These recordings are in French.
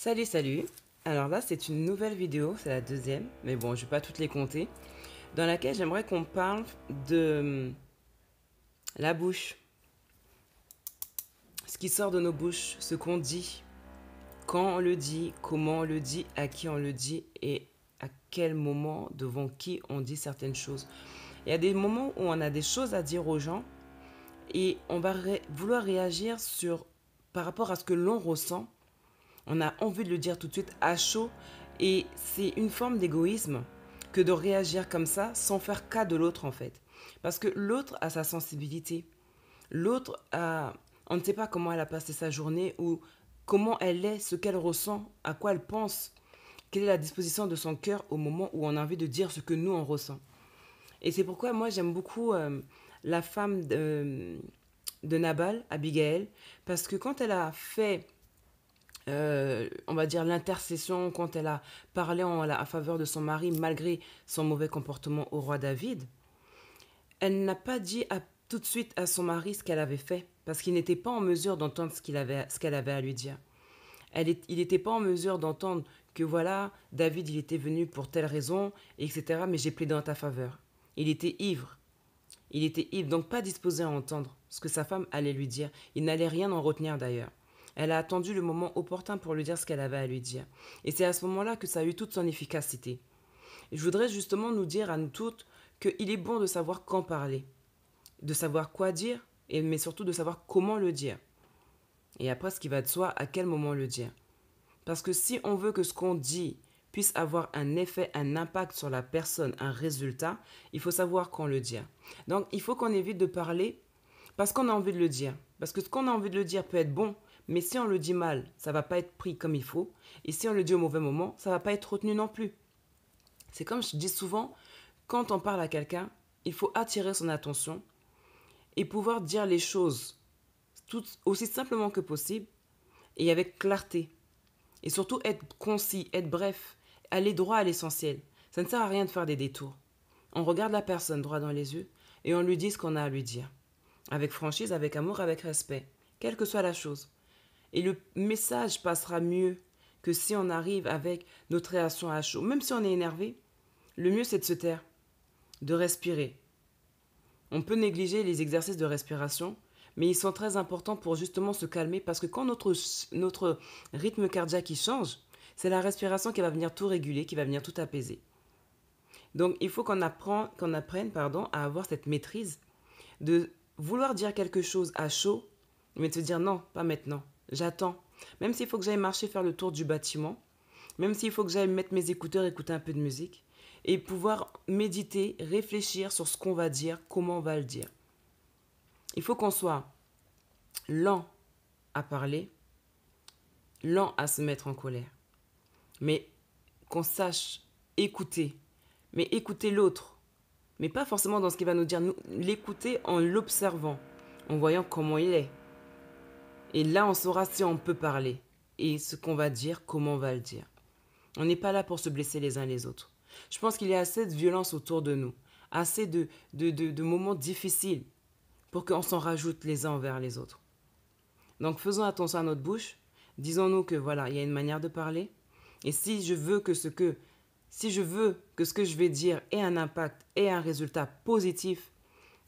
Salut, salut Alors là, c'est une nouvelle vidéo, c'est la deuxième, mais bon, je ne vais pas toutes les compter, dans laquelle j'aimerais qu'on parle de hum, la bouche, ce qui sort de nos bouches, ce qu'on dit, quand on le dit, comment on le dit, à qui on le dit et à quel moment, devant qui on dit certaines choses. Il y a des moments où on a des choses à dire aux gens et on va vouloir réagir sur, par rapport à ce que l'on ressent on a envie de le dire tout de suite à chaud. Et c'est une forme d'égoïsme que de réagir comme ça sans faire cas de l'autre en fait. Parce que l'autre a sa sensibilité. L'autre a... On ne sait pas comment elle a passé sa journée ou comment elle est, ce qu'elle ressent, à quoi elle pense, quelle est la disposition de son cœur au moment où on a envie de dire ce que nous on ressent. Et c'est pourquoi moi j'aime beaucoup euh, la femme de Nabal, Abigail, parce que quand elle a fait euh, on va dire l'intercession quand elle a parlé en, à faveur de son mari malgré son mauvais comportement au roi David, elle n'a pas dit tout de suite à son mari ce qu'elle avait fait parce qu'il n'était pas en mesure d'entendre ce qu'elle avait, avait, à lui dire. il n'était pas en mesure d'entendre que voilà, David, il était venu pour telle raison, etc. Mais j'ai plaidé en ta faveur. Il était ivre. Il était ivre, donc pas disposé à entendre ce que sa femme allait lui dire. Il n'allait rien en retenir d'ailleurs. Elle a attendu le moment opportun pour lui dire ce qu'elle avait à lui dire. Et c'est à ce moment-là que ça a eu toute son efficacité. je voudrais justement nous dire à nous toutes qu'il est bon de savoir quand parler, de savoir quoi dire, mais surtout de savoir comment le dire. Et après, ce qui va de soi, à quel moment le dire. Parce que si on veut que ce qu'on dit puisse avoir un effet, un impact sur la personne, un résultat, il faut savoir quand le dire. Donc, il faut qu'on évite de parler parce qu'on a envie de le dire. Parce que ce qu'on a envie de le dire peut être bon, mais si on le dit mal, ça va pas être pris comme il faut. Et si on le dit au mauvais moment, ça va pas être retenu non plus. C'est comme je dis souvent, quand on parle à quelqu'un, il faut attirer son attention et pouvoir dire les choses aussi simplement que possible et avec clarté. Et surtout être concis, être bref, aller droit à l'essentiel. Ça ne sert à rien de faire des détours. On regarde la personne droit dans les yeux et on lui dit ce qu'on a à lui dire. Avec franchise, avec amour, avec respect, quelle que soit la chose. Et le message passera mieux que si on arrive avec notre réaction à chaud. Même si on est énervé, le mieux c'est de se taire, de respirer. On peut négliger les exercices de respiration, mais ils sont très importants pour justement se calmer parce que quand notre, rythme cardiaque change, c'est la respiration qui va venir tout réguler, qui va venir tout apaiser. Donc il faut qu'on apprenne, apprenne pardon, à avoir cette maîtrise de vouloir dire quelque chose à chaud, mais de se dire non, pas maintenant. J'attends. Même s'il faut que j'aille marcher faire le tour du bâtiment, même s'il faut que j'aille mettre mes écouteurs, écouter un peu de musique, et pouvoir méditer, réfléchir sur ce qu'on va dire, comment on va le dire. Il faut qu'on soit lent à parler, lent à se mettre en colère, mais qu'on sache écouter, mais écouter l'autre, mais pas forcément dans ce qu'il va nous dire, l'écouter en l'observant, en voyant comment il est, et là, on saura si on peut parler et ce qu'on va dire, comment on va le dire. On n'est pas là pour se blesser les uns les autres. Je pense qu'il y a assez de violence autour de nous, assez de, moments difficiles pour qu'on s'en rajoute les uns envers les autres. Donc faisons attention à notre bouche, disons-nous que voilà, il y a une manière de parler, et si je veux que ce que si je veux que ce que je vais dire ait un impact, ait un résultat positif,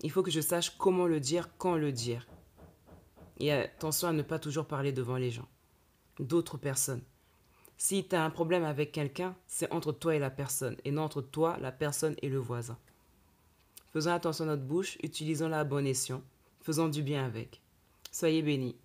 il faut que je sache comment le dire, quand le dire. Et attention à ne pas toujours parler devant les gens, d'autres personnes. Si tu as un problème avec quelqu'un, c'est entre toi et la personne, et non entre toi, la personne et le voisin. Faisons attention à notre bouche, utilisons-la à bon faisons du bien avec. Soyez bénis.